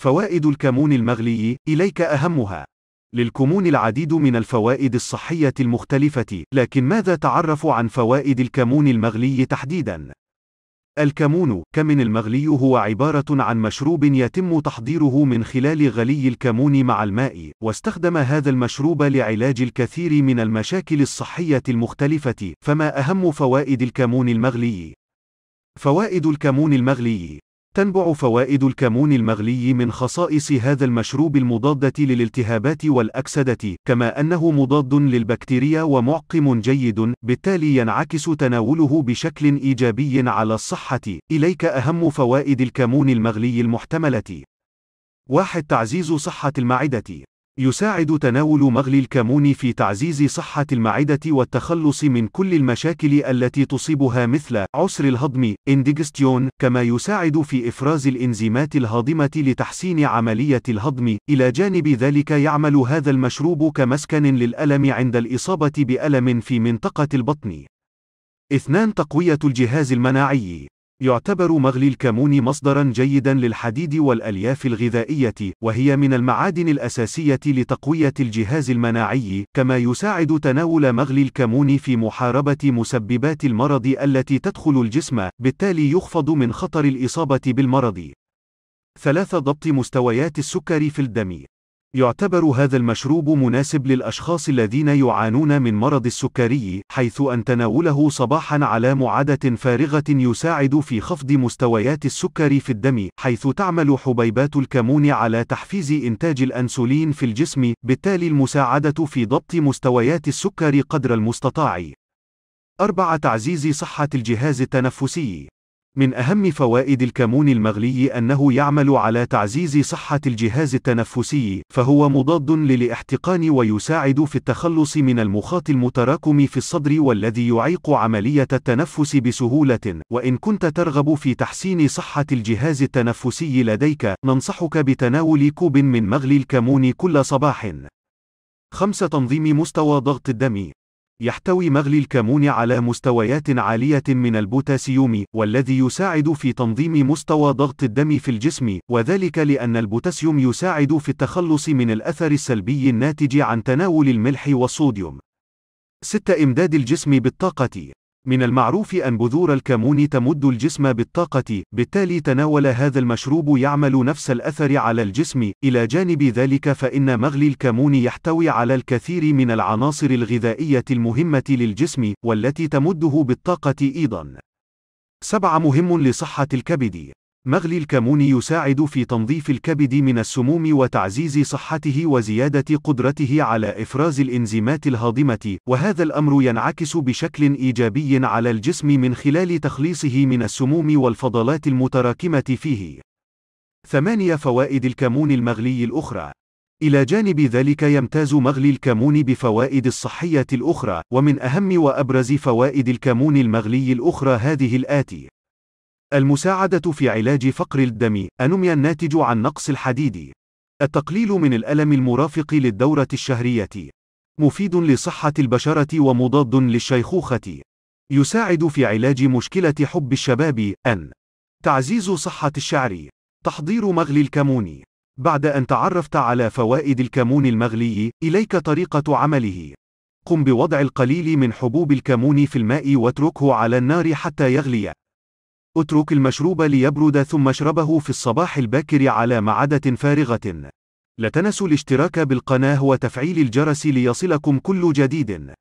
فوائد الكمون المغلي إليك أهمها. للكمون العديد من الفوائد الصحية المختلفة، لكن ماذا تعرف عن فوائد الكمون المغلي تحديدًا؟ الكمون كمن المغلي هو عبارة عن مشروب يتم تحضيره من خلال غلي الكمون مع الماء، واستخدم هذا المشروب لعلاج الكثير من المشاكل الصحية المختلفة، فما أهم فوائد الكمون المغلي؟ فوائد الكمون المغلي تنبع فوائد الكمون المغلي من خصائص هذا المشروب المضادة للالتهابات والأكسدة، كما أنه مضاد للبكتيريا ومعقم جيد، بالتالي ينعكس تناوله بشكل إيجابي على الصحة. إليك أهم فوائد الكمون المغلي المحتملة. 1. تعزيز صحة المعدة يساعد تناول مغلي الكمون في تعزيز صحة المعدة والتخلص من كل المشاكل التي تصيبها مثل عسر الهضم indigestion كما يساعد في إفراز الإنزيمات الهاضمة لتحسين عملية الهضم إلى جانب ذلك يعمل هذا المشروب كمسكن للألم عند الإصابة بألم في منطقة البطن 2 تقوية الجهاز المناعي يعتبر مغلي الكمون مصدرًا جيدًا للحديد والألياف الغذائية، وهي من المعادن الأساسية لتقوية الجهاز المناعي، كما يساعد تناول مغلي الكمون في محاربة مسببات المرض التي تدخل الجسم، بالتالي يخفض من خطر الإصابة بالمرض. ثلاثة ضبط مستويات السكر في الدم يعتبر هذا المشروب مناسب للأشخاص الذين يعانون من مرض السكري، حيث أن تناوله صباحًا على معدة فارغة يساعد في خفض مستويات السكر في الدم، حيث تعمل حبيبات الكمون على تحفيز إنتاج الأنسولين في الجسم، بالتالي المساعدة في ضبط مستويات السكر قدر المستطاع. 4. تعزيز صحة الجهاز التنفسي من أهم فوائد الكمون المغلي أنه يعمل على تعزيز صحة الجهاز التنفسي، فهو مضاد للاحتقان ويساعد في التخلص من المخاط المتراكم في الصدر والذي يعيق عملية التنفس بسهولة، وإن كنت ترغب في تحسين صحة الجهاز التنفسي لديك، ننصحك بتناول كوب من مغلي الكمون كل صباح. 5 تنظيم مستوى ضغط الدم يحتوي مغلي الكمون على مستويات عالية من البوتاسيوم، والذي يساعد في تنظيم مستوى ضغط الدم في الجسم، وذلك لأن البوتاسيوم يساعد في التخلص من الأثر السلبي الناتج عن تناول الملح والصوديوم. 6. إمداد الجسم بالطاقة من المعروف أن بذور الكمون تمد الجسم بالطاقة، بالتالي تناول هذا المشروب يعمل نفس الأثر على الجسم. إلى جانب ذلك فإن مغلي الكمون يحتوي على الكثير من العناصر الغذائية المهمة للجسم، والتي تمده بالطاقة أيضًا. سبع مهم لصحة الكبد مغلي الكمون يساعد في تنظيف الكبد من السموم وتعزيز صحته وزيادة قدرته على إفراز الإنزيمات الهاضمة، وهذا الأمر ينعكس بشكل إيجابي على الجسم من خلال تخليصه من السموم والفضلات المتراكمة فيه. ثمانية فوائد الكمون المغلي الأخرى إلى جانب ذلك يمتاز مغلي الكمون بفوائد الصحية الأخرى، ومن أهم وأبرز فوائد الكمون المغلي الأخرى هذه الآتي: المساعدة في علاج فقر الدم، أنوميا الناتج عن نقص الحديد. التقليل من الألم المرافق للدورة الشهرية. مفيد لصحة البشرة ومضاد للشيخوخة. يساعد في علاج مشكلة حب الشباب، أن تعزيز صحة الشعر. تحضير مغلي الكمون. بعد أن تعرفت على فوائد الكمون المغلي، إليك طريقة عمله. قم بوضع القليل من حبوب الكمون في الماء واتركه على النار حتى يغلي. اترك المشروب ليبرد ثم اشربه في الصباح الباكر على معدة فارغة. لا تنسوا الاشتراك بالقناة وتفعيل الجرس ليصلكم كل جديد.